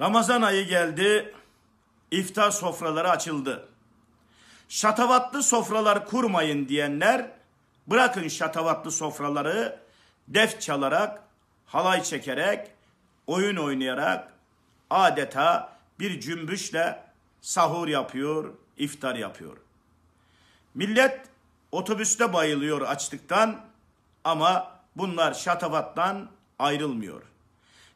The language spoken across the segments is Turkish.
Ramazan ayı geldi, iftar sofraları açıldı. Şatavatlı sofralar kurmayın diyenler bırakın şatavatlı sofraları def çalarak, halay çekerek, oyun oynayarak adeta bir cümbüşle sahur yapıyor, iftar yapıyor. Millet otobüste bayılıyor açlıktan ama bunlar şatavattan ayrılmıyor.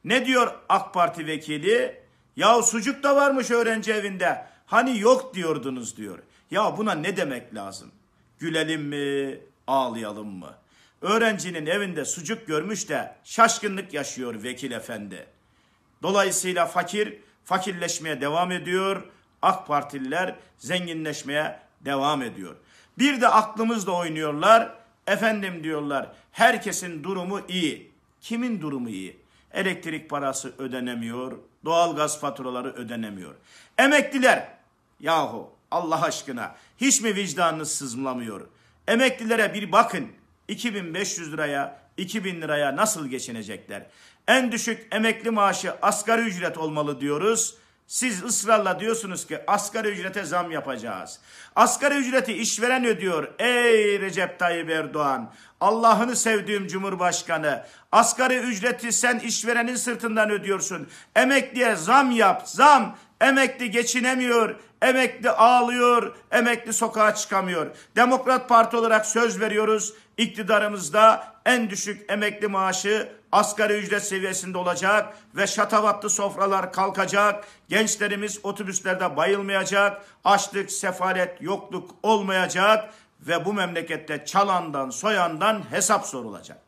Ne diyor AK Parti vekili? Ya sucuk da varmış öğrenci evinde. Hani yok diyordunuz diyor. Ya buna ne demek lazım? Gülelim mi, ağlayalım mı? Öğrencinin evinde sucuk görmüş de şaşkınlık yaşıyor vekil efendi. Dolayısıyla fakir fakirleşmeye devam ediyor. AK Partililer zenginleşmeye devam ediyor. Bir de aklımızda oynuyorlar. Efendim diyorlar herkesin durumu iyi. Kimin durumu iyi? Elektrik parası ödenemiyor, doğal gaz faturaları ödenemiyor. Emekliler yahu Allah aşkına hiç mi vicdanınız sızmlamıyor? Emeklilere bir bakın 2500 liraya 2000 liraya nasıl geçinecekler? En düşük emekli maaşı asgari ücret olmalı diyoruz. Siz ısrarla diyorsunuz ki asgari ücrete zam yapacağız. Asgari ücreti işveren ödüyor. Ey Recep Tayyip Erdoğan, Allah'ını sevdiğim Cumhurbaşkanı. Asgari ücreti sen işverenin sırtından ödüyorsun. Emekliye zam yap, zam. Emekli geçinemiyor, emekli ağlıyor, emekli sokağa çıkamıyor. Demokrat Parti olarak söz veriyoruz. İktidarımızda en düşük emekli maaşı asgari ücret seviyesinde olacak ve şatavatlı sofralar kalkacak. Gençlerimiz otobüslerde bayılmayacak. Açlık, sefalet, yokluk olmayacak ve bu memlekette çalandan, soyandan hesap sorulacak.